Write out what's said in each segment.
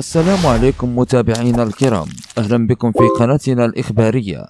السلام عليكم متابعينا الكرام أهلا بكم في قناتنا الإخبارية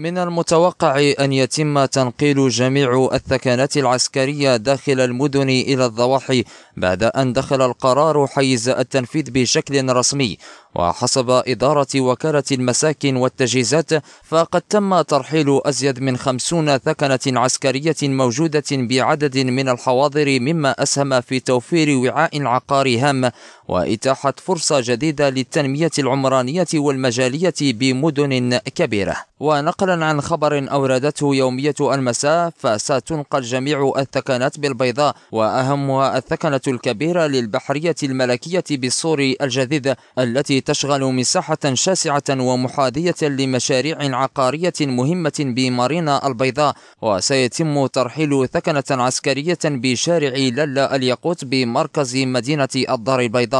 من المتوقع أن يتم تنقيل جميع الثكنات العسكرية داخل المدن إلى الضواحي بعد أن دخل القرار حيز التنفيذ بشكل رسمي وحسب إدارة وكالة المساكن والتجهيزات فقد تم ترحيل أزيد من خمسون ثكنة عسكرية موجودة بعدد من الحواضر مما أسهم في توفير وعاء عقاري هام وإتاحة فرصة جديدة للتنمية العمرانية والمجالية بمدن كبيرة ونقلا عن خبر أوردته يومية المساء فستنقل جميع الثكنات بالبيضاء وأهمها الثكنة الكبيرة للبحرية الملكية بالسور الجديد التي تشغل مساحة شاسعة ومحاذية لمشاريع عقارية مهمة بمارينا البيضاء وسيتم ترحيل ثكنة عسكرية بشارع للا الياقوت بمركز مدينة الدار البيضاء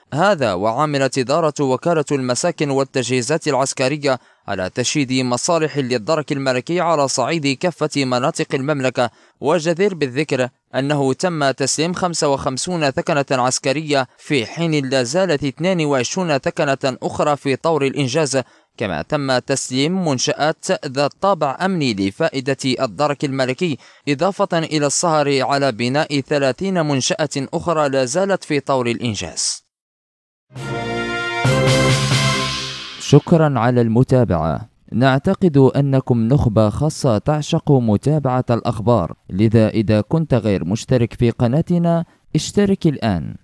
هذا وعملت إدارة وكالة المساكن والتجهيزات العسكرية على تشييد مصالح للدرك الملكي على صعيد كافة مناطق المملكة وجدير بالذكر أنه تم تسليم 55 ثكنة عسكرية في حين لا زالت 22 ثكنة أخرى في طور الإنجاز كما تم تسليم منشآت ذات طابع أمني لفائدة الدرك الملكي إضافة إلى السهر على بناء 30 منشأة أخرى لا زالت في طور الإنجاز شكرا على المتابعة نعتقد أنكم نخبة خاصة تعشق متابعة الأخبار لذا إذا كنت غير مشترك في قناتنا اشترك الآن